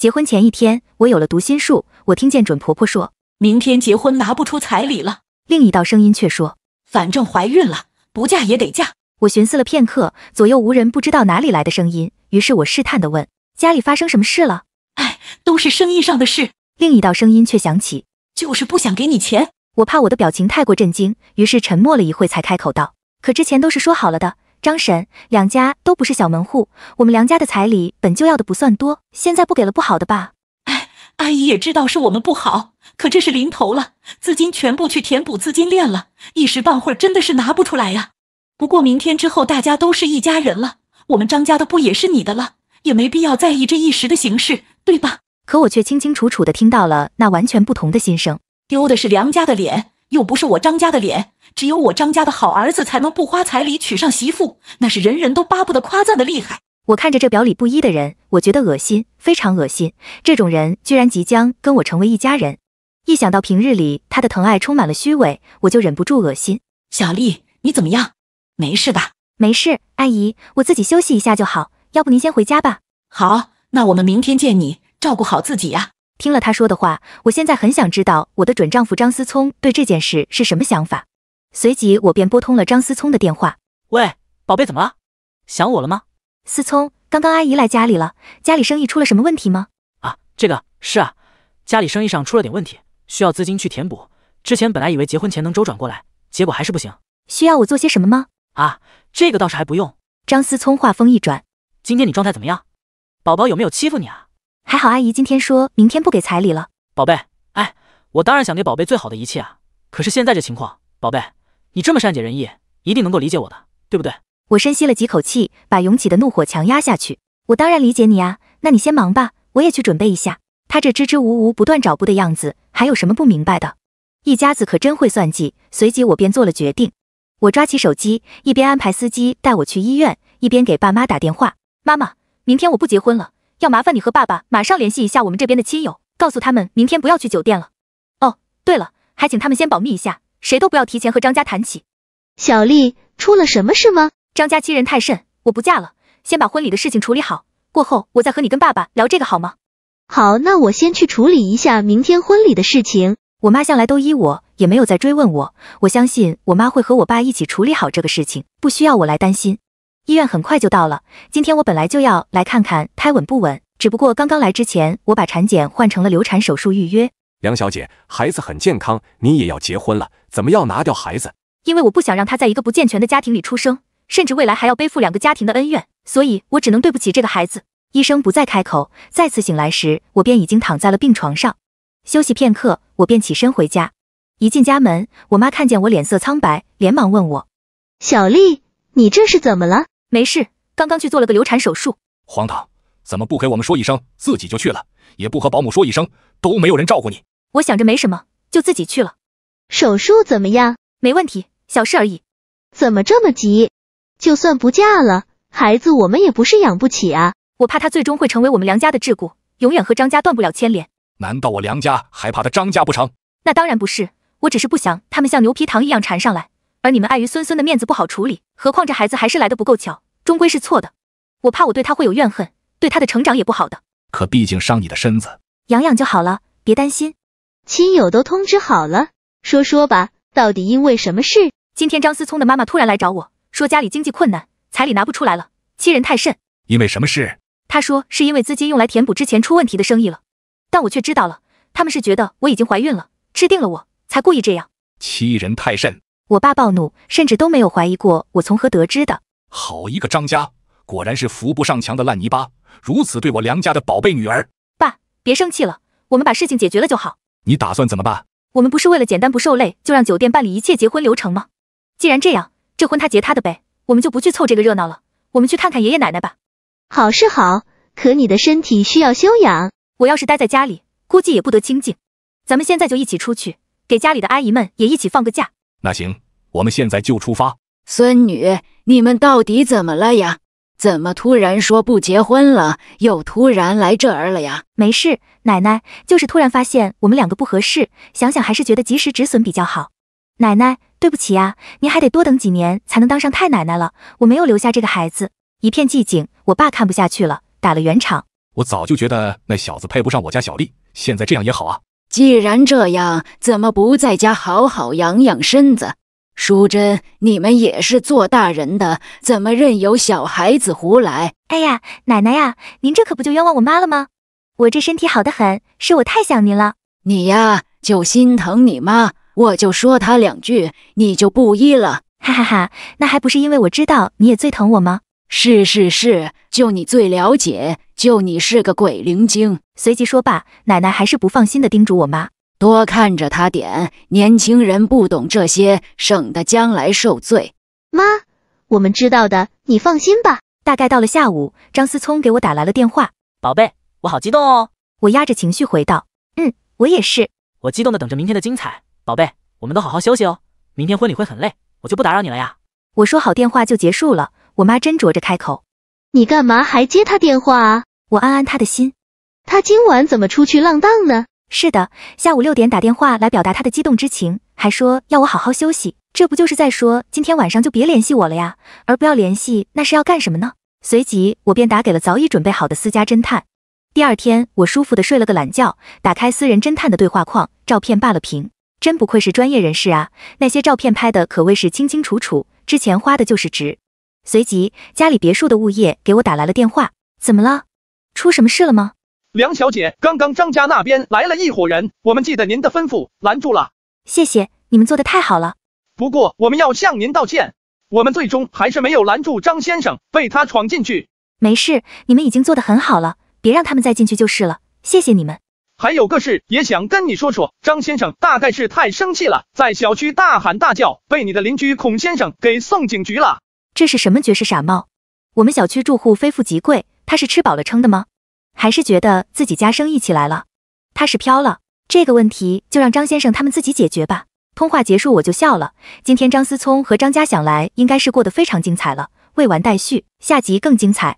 结婚前一天，我有了读心术。我听见准婆婆说：“明天结婚拿不出彩礼了。”另一道声音却说：“反正怀孕了，不嫁也得嫁。”我寻思了片刻，左右无人，不知道哪里来的声音。于是我试探的问：“家里发生什么事了？”“哎，都是生意上的事。”另一道声音却响起：“就是不想给你钱。”我怕我的表情太过震惊，于是沉默了一会，才开口道：“可之前都是说好了的。”张婶，两家都不是小门户，我们梁家的彩礼本就要的不算多，现在不给了不好的吧？哎，阿姨也知道是我们不好，可这是临头了，资金全部去填补资金链了，一时半会儿真的是拿不出来呀。不过明天之后大家都是一家人了，我们张家的不也是你的了，也没必要在意这一时的形势，对吧？可我却清清楚楚的听到了那完全不同的心声，丢的是梁家的脸，又不是我张家的脸。只有我张家的好儿子才能不花彩礼娶上媳妇，那是人人都巴不得夸赞的厉害。我看着这表里不一的人，我觉得恶心，非常恶心。这种人居然即将跟我成为一家人，一想到平日里他的疼爱充满了虚伪，我就忍不住恶心。小丽，你怎么样？没事吧？没事，阿姨，我自己休息一下就好。要不您先回家吧。好，那我们明天见。你照顾好自己呀。听了他说的话，我现在很想知道我的准丈夫张思聪对这件事是什么想法。随即我便拨通了张思聪的电话。喂，宝贝，怎么了？想我了吗？思聪，刚刚阿姨来家里了，家里生意出了什么问题吗？啊，这个是啊，家里生意上出了点问题，需要资金去填补。之前本来以为结婚前能周转过来，结果还是不行。需要我做些什么吗？啊，这个倒是还不用。张思聪话锋一转，今天你状态怎么样？宝宝有没有欺负你啊？还好，阿姨今天说明天不给彩礼了。宝贝，哎，我当然想给宝贝最好的一切啊，可是现在这情况，宝贝。你这么善解人意，一定能够理解我的，对不对？我深吸了几口气，把涌起的怒火强压下去。我当然理解你啊，那你先忙吧，我也去准备一下。他这支支吾吾、不断找步的样子，还有什么不明白的？一家子可真会算计。随即我便做了决定，我抓起手机，一边安排司机带我去医院，一边给爸妈打电话。妈妈，明天我不结婚了，要麻烦你和爸爸马上联系一下我们这边的亲友，告诉他们明天不要去酒店了。哦，对了，还请他们先保密一下。谁都不要提前和张家谈起。小丽出了什么事吗？张家欺人太甚，我不嫁了。先把婚礼的事情处理好，过后我再和你跟爸爸聊这个好吗？好，那我先去处理一下明天婚礼的事情。我妈向来都依我，也没有再追问我。我相信我妈会和我爸一起处理好这个事情，不需要我来担心。医院很快就到了。今天我本来就要来看看胎稳不稳，只不过刚刚来之前我把产检换成了流产手术预约。梁小姐，孩子很健康，你也要结婚了。怎么要拿掉孩子？因为我不想让他在一个不健全的家庭里出生，甚至未来还要背负两个家庭的恩怨，所以我只能对不起这个孩子。医生不再开口。再次醒来时，我便已经躺在了病床上。休息片刻，我便起身回家。一进家门，我妈看见我脸色苍白，连忙问我：“小丽，你这是怎么了？”“没事，刚刚去做了个流产手术。”“荒唐！怎么不给我们说一声，自己就去了，也不和保姆说一声，都没有人照顾你。”“我想着没什么，就自己去了。”手术怎么样？没问题，小事而已。怎么这么急？就算不嫁了，孩子我们也不是养不起啊。我怕他最终会成为我们梁家的桎梏，永远和张家断不了牵连。难道我梁家还怕他张家不成？那当然不是，我只是不想他们像牛皮糖一样缠上来。而你们碍于孙孙的面子不好处理，何况这孩子还是来的不够巧，终归是错的。我怕我对他会有怨恨，对他的成长也不好的。可毕竟伤你的身子，养养就好了，别担心。亲友都通知好了。说说吧，到底因为什么事？今天张思聪的妈妈突然来找我，说家里经济困难，彩礼拿不出来了，欺人太甚。因为什么事？她说是因为资金用来填补之前出问题的生意了，但我却知道了，他们是觉得我已经怀孕了，吃定了我才故意这样，欺人太甚。我爸暴怒，甚至都没有怀疑过我从何得知的。好一个张家，果然是扶不上墙的烂泥巴，如此对我梁家的宝贝女儿。爸，别生气了，我们把事情解决了就好。你打算怎么办？我们不是为了简单不受累，就让酒店办理一切结婚流程吗？既然这样，这婚他结他的呗，我们就不去凑这个热闹了。我们去看看爷爷奶奶吧。好是好，可你的身体需要休养。我要是待在家里，估计也不得清静。咱们现在就一起出去，给家里的阿姨们也一起放个假。那行，我们现在就出发。孙女，你们到底怎么了呀？怎么突然说不结婚了？又突然来这儿了呀？没事，奶奶，就是突然发现我们两个不合适，想想还是觉得及时止损比较好。奶奶，对不起啊，您还得多等几年才能当上太奶奶了。我没有留下这个孩子。一片寂静，我爸看不下去了，打了圆场。我早就觉得那小子配不上我家小丽，现在这样也好啊。既然这样，怎么不在家好好养养身子？淑珍，你们也是做大人的，怎么任由小孩子胡来？哎呀，奶奶呀，您这可不就冤枉我妈了吗？我这身体好的很，是我太想您了。你呀，就心疼你妈，我就说她两句，你就不依了。哈哈哈，那还不是因为我知道你也最疼我吗？是是是，就你最了解，就你是个鬼灵精。随即说罢，奶奶还是不放心的叮嘱我妈。多看着他点，年轻人不懂这些，省得将来受罪。妈，我们知道的，你放心吧。大概到了下午，张思聪给我打来了电话。宝贝，我好激动哦。我压着情绪回道：“嗯，我也是。我激动的等着明天的精彩。宝贝，我们都好好休息哦。明天婚礼会很累，我就不打扰你了呀。”我说好，电话就结束了。我妈斟酌着开口：“你干嘛还接他电话啊？”我安安他的心。他今晚怎么出去浪荡呢？是的，下午六点打电话来表达他的激动之情，还说要我好好休息，这不就是在说今天晚上就别联系我了呀？而不要联系，那是要干什么呢？随即，我便打给了早已准备好的私家侦探。第二天，我舒服的睡了个懒觉，打开私人侦探的对话框，照片霸了屏，真不愧是专业人士啊！那些照片拍的可谓是清清楚楚，之前花的就是值。随即，家里别墅的物业给我打来了电话，怎么了？出什么事了吗？梁小姐，刚刚张家那边来了一伙人，我们记得您的吩咐，拦住了。谢谢你们做的太好了。不过我们要向您道歉，我们最终还是没有拦住张先生，被他闯进去。没事，你们已经做的很好了，别让他们再进去就是了。谢谢你们。还有个事也想跟你说说，张先生大概是太生气了，在小区大喊大叫，被你的邻居孔先生给送警局了。这是什么绝世傻帽？我们小区住户非富即贵，他是吃饱了撑的吗？还是觉得自己家生意起来了，他是飘了。这个问题就让张先生他们自己解决吧。通话结束，我就笑了。今天张思聪和张家想来，应该是过得非常精彩了。未完待续，下集更精彩。